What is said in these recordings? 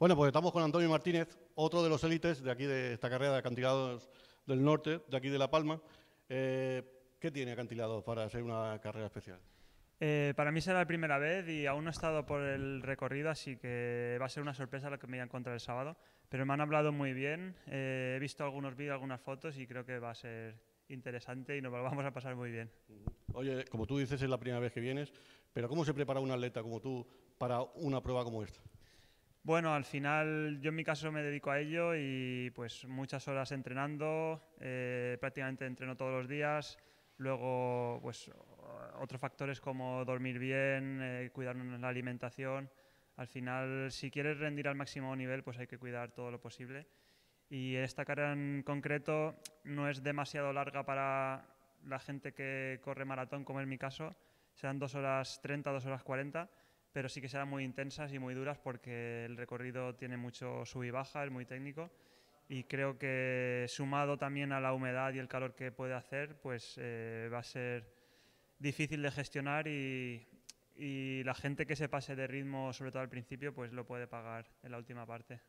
Bueno, pues estamos con Antonio Martínez, otro de los élites de aquí de esta carrera de acantilados del norte, de aquí de La Palma. Eh, ¿Qué tiene acantilados para ser una carrera especial? Eh, para mí será la primera vez y aún no he estado por el recorrido, así que va a ser una sorpresa lo que me voy a encontrar el sábado. Pero me han hablado muy bien, eh, he visto algunos vídeos, algunas fotos y creo que va a ser interesante y nos lo vamos a pasar muy bien. Oye, como tú dices, es la primera vez que vienes, pero ¿cómo se prepara un atleta como tú para una prueba como esta? Bueno, al final yo en mi caso me dedico a ello y pues muchas horas entrenando, eh, prácticamente entreno todos los días. Luego, pues otros factores como dormir bien, eh, cuidarnos la alimentación. Al final, si quieres rendir al máximo nivel, pues hay que cuidar todo lo posible. Y esta carrera en concreto no es demasiado larga para la gente que corre maratón, como en mi caso. sean 2 horas 30, 2 horas 40 pero sí que serán muy intensas y muy duras porque el recorrido tiene mucho sub y baja, es muy técnico y creo que sumado también a la humedad y el calor que puede hacer, pues eh, va a ser difícil de gestionar y, y, la gente que se pase de ritmo, sobre todo al principio, pues lo puede pagar en la última parte.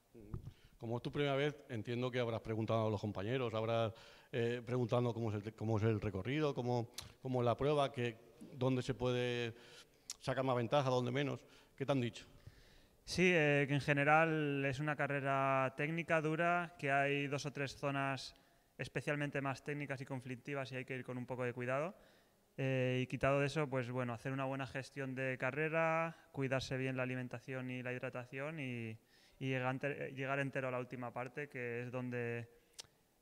Como es tu primera vez, entiendo que habrás preguntado a los compañeros, habrás eh, preguntado cómo es, el, cómo es el recorrido, cómo, es la prueba, que, dónde se puede ...saca más ventaja, donde menos. ¿Qué te han dicho? Sí, eh, que en general es una carrera técnica dura, que hay dos o tres zonas especialmente más técnicas y conflictivas y hay que ir con un poco de cuidado. Eh, y quitado de eso, pues bueno, hacer una buena gestión de carrera, cuidarse bien la alimentación y la hidratación y, y llegar entero a la última parte, que es donde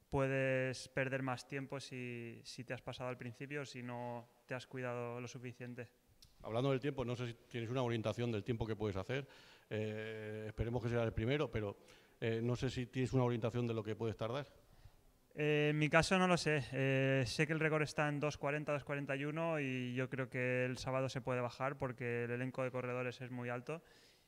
puedes perder más tiempo si, si te has pasado al principio, si no te has cuidado lo suficiente. Hablando del tiempo, no sé si tienes una orientación del tiempo que puedes hacer. Eh, esperemos que sea el primero, pero eh, no sé si tienes una orientación de lo que puedes tardar. Eh, en mi caso no lo sé. sé que el récord está en 2.40, 2.41 y yo creo que el sábado se puede bajar porque el elenco de corredores es muy alto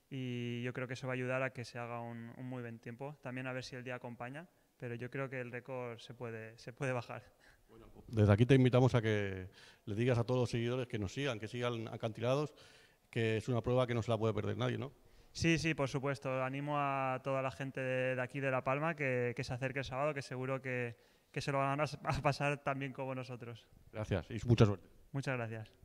y yo creo que eso va a ayudar a que se haga un, un muy buen tiempo. También a ver si el día acompaña, pero yo creo que el récord se puede, se puede bajar desde aquí te invitamos a que le digas a todos los seguidores que nos sigan, que sigan acantilados, que es una prueba que no se la puede perder nadie, ¿no? Sí, sí, por supuesto. Animo a toda la gente de, aquí de La Palma que, se acerque el sábado, que seguro que, que se lo van a pasar tan bien como nosotros. Gracias y mucha suerte. Muchas gracias.